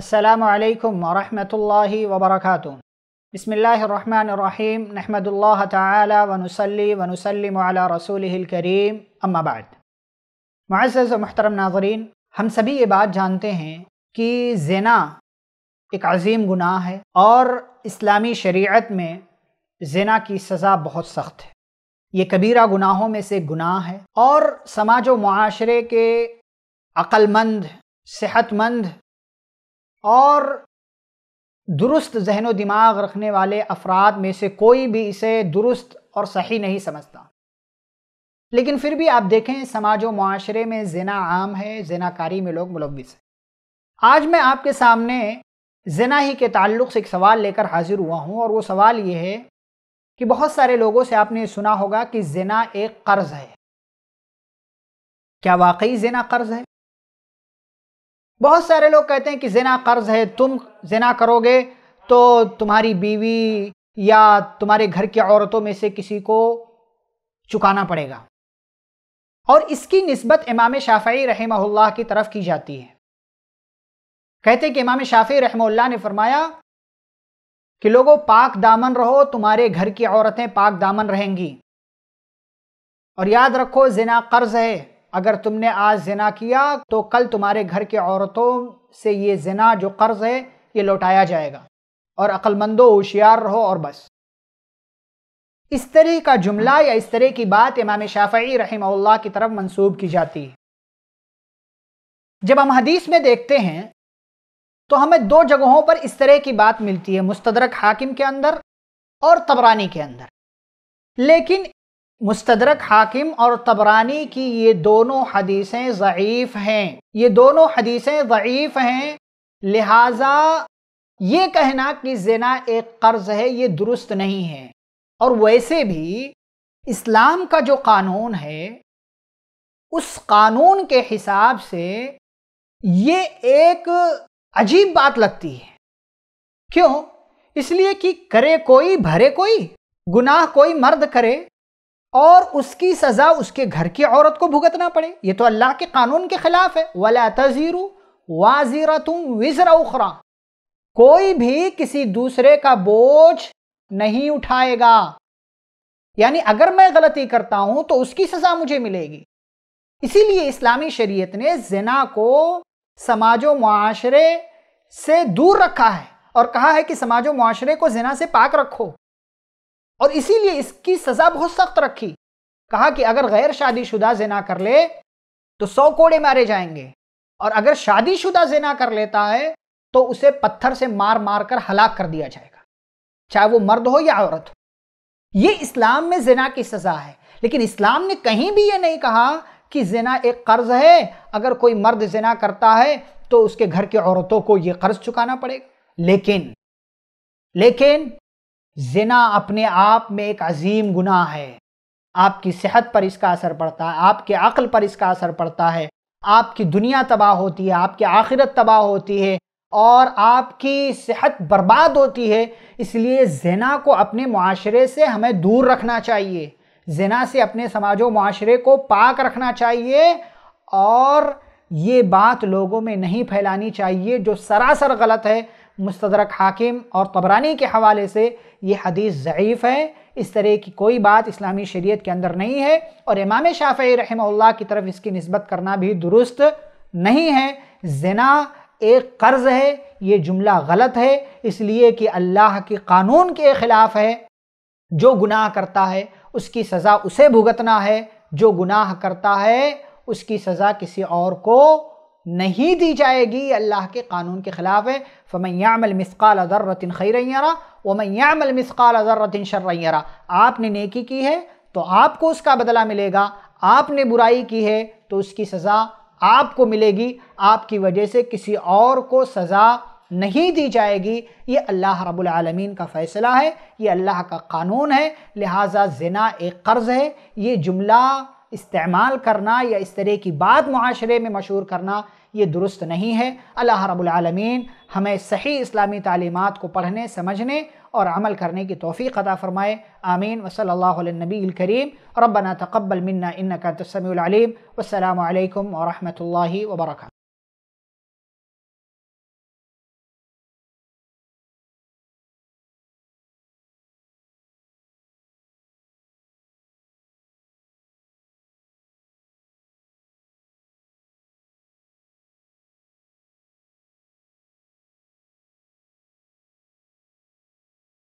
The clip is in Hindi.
असलकम वरहमल वबरक बसमीम नहमदल्ला तनसली वनसलम करीम अम्माबाद मज़ महतरम नाजरीन हम सभी ये बात जानते हैं कि जना एक अजीम गुनाह है और इस्लामी शरीयत में जना की सज़ा बहुत सख्त है ये कबीरा गुनाहों में से गुनाह है और समाज व माशरे के अक्लमंद सेहतमंद और दुरुस्त जहन दिमाग रखने वाले अफराद में से कोई भी इसे दुरुस्त और सही नहीं समझता लेकिन फिर भी आप देखें समाज व माशरे में जना आम है जनाकारी में लोग मुलविस हैं आज मैं आपके सामने जना ही के ताल्लुक से एक सवाल लेकर हाजिर हुआ हूँ और वो सवाल ये है कि बहुत सारे लोगों से आपने सुना होगा कि जना एक कर्ज है क्या वाकई जना कर्ज है बहुत सारे लोग कहते हैं कि जना कर्ज है तुम जना करोगे तो तुम्हारी बीवी या तुम्हारे घर की औरतों में से किसी को चुकाना पड़ेगा और इसकी नस्बत इमाम शाफी रहमल्ला की तरफ की जाती है कहते कि इमाम शाफी रहमल्ला ने फरमाया कि लोगों पाक दामन रहो तुम्हारे घर की औरतें पाक दामन रहेंगी और याद रखो जना कर्ज है अगर तुमने आज जना किया तो कल तुम्हारे घर के औरतों से ये जना जो कर्ज है ये लौटाया जाएगा और अक्लमंदो होशियार रहो और बस इस तरह का जुमला या इस तरह की बात इमाम शाफी रहम्ला की तरफ मंसूब की जाती है जब हम हदीस में देखते हैं तो हमें दो जगहों पर इस तरह की बात मिलती है मुस्तदरक हाकिम के अंदर और तबरानी के अंदर लेकिन मुस्तदरक हाकिम और तबरानी की ये दोनों हदीसें ज़ीफ़ हैं ये दोनों हदीसें ज़ीफ़ हैं लिहाजा ये कहना कि जना एक कर्ज़ है ये दुरुस्त नहीं है और वैसे भी इस्लाम का जो कानून है उस कानून के हिसाब से ये एक अजीब बात लगती है क्यों इसलिए कि करे कोई भरे कोई गुनाह कोई मर्द करे और उसकी सज़ा उसके घर की औरत को भुगतना पड़े ये तो अल्लाह के कानून के ख़िलाफ़ है वला तजीरु वाजीरा तुम विजरा उखरा कोई भी किसी दूसरे का बोझ नहीं उठाएगा यानी अगर मैं गलती करता हूं तो उसकी सज़ा मुझे मिलेगी इसीलिए इस्लामी शरीयत ने जना को समाजो माशरे से दूर रखा है और कहा है कि समाजो माशरे को जना से पाक रखो और इसीलिए इसकी सजा बहुत सख्त रखी कहा कि अगर गैर शादीशुदा जना कर ले तो सौ कोड़े मारे जाएंगे और अगर शादीशुदा जिना कर लेता है तो उसे पत्थर से मार मार कर हलाक कर दिया जाएगा चाहे वो मर्द हो या औरत हो यह इस्लाम में जिना की सज़ा है लेकिन इस्लाम ने कहीं भी यह नहीं कहा कि जिना एक कर्ज है अगर कोई मर्द जना करता है तो उसके घर की औरतों को यह कर्ज चुकाना पड़ेगा लेकिन लेकिन जना अपने आप में एक अजीम गुनाह है आपकी सेहत पर इसका असर पड़ता है आपके अक्ल पर इसका असर पड़ता है आपकी दुनिया तबाह होती है आपकी आखिरत तबाह होती है और आपकी सेहत बर्बाद होती है इसलिए जना को अपने माशरे से हमें दूर रखना चाहिए जना से अपने समाजों माशरे को पाक रखना चाहिए और ये बात लोगों में नहीं फैलानी चाहिए जो सरासर गलत है मुस्तरक हाकिम और तबरानी के हवाले से ये हदीस ज़यीफ़ है इस तरह की कोई बात इस्लामी शरीयत के अंदर नहीं है और इमाम शाफ रहमल्ला की तरफ इसकी नस्बत करना भी दुरुस्त नहीं है जना एक कर्ज़ है ये जुमला गलत है इसलिए कि अल्लाह के कानून के ख़िलाफ़ है जो गुनाह करता है उसकी सज़ा उसे भुगतना है जो गुनाह करता है उसकी सज़ा किसी और को नहीं दी जाएगी अल्लाह के कानून के ख़िलाफ़ है फ़मैयामल मिसकाल अज़रतिन खैरयरा वमैयामल मिसकाल अज़रतिन शर्रयरा आपने नेकी की है तो आपको उसका बदला मिलेगा आपने बुराई की है तो उसकी सज़ा आपको मिलेगी आपकी वजह से किसी और को सज़ा नहीं दी जाएगी ये अल्लाह रब्बुल आलमीन का फ़ैसला है ये अल्लाह का कानून है लिहाजा जना एक कर्ज़ है ये जुमला इस्तेमाल करना या इस तरह की बात माशरे में मशहूर करना ये दुरुस्त नहीं है अल्लाह रबालमीन हमें सही इस्लामी तालीमत को पढ़ने समझने और अमल करने की तोफ़ी अता फ़रमाए आमीन वसल नबी करीम रबना तकबल मन्ना इनका तस्मीम वसलम वरहमल वबरक